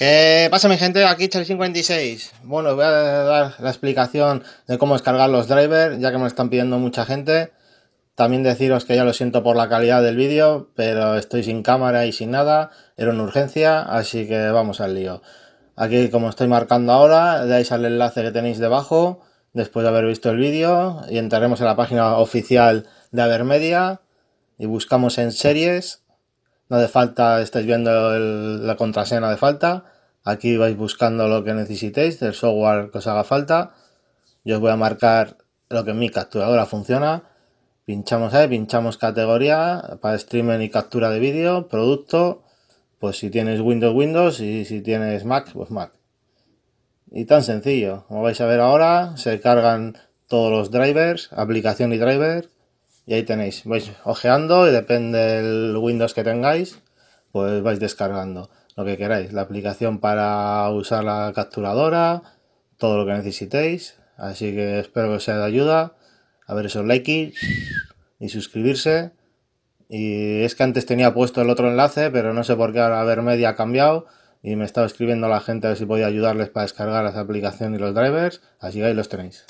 ¿Qué pasa mi gente? Aquí el 56 Bueno, voy a dar la explicación de cómo descargar los drivers, ya que me lo están pidiendo mucha gente. También deciros que ya lo siento por la calidad del vídeo, pero estoy sin cámara y sin nada. Era una urgencia, así que vamos al lío. Aquí, como estoy marcando ahora, dais al enlace que tenéis debajo, después de haber visto el vídeo, y entraremos en la página oficial de Avermedia y buscamos en series no de falta, estáis viendo la contraseña de falta. Aquí vais buscando lo que necesitéis del software que os haga falta. Yo os voy a marcar lo que en mi capturadora funciona. Pinchamos ahí, pinchamos categoría para streaming y captura de vídeo, producto. Pues si tienes Windows, Windows y si tienes Mac, pues Mac. Y tan sencillo. Como vais a ver ahora, se cargan todos los drivers, aplicación y driver y ahí tenéis, vais ojeando y depende del Windows que tengáis, pues vais descargando lo que queráis, la aplicación para usar la capturadora, todo lo que necesitéis. Así que espero que os sea de ayuda. A ver esos likes y suscribirse. Y es que antes tenía puesto el otro enlace, pero no sé por qué ahora haber media ha cambiado. Y me estaba escribiendo la gente a ver si podía ayudarles para descargar esa aplicación y los drivers. Así que ahí los tenéis.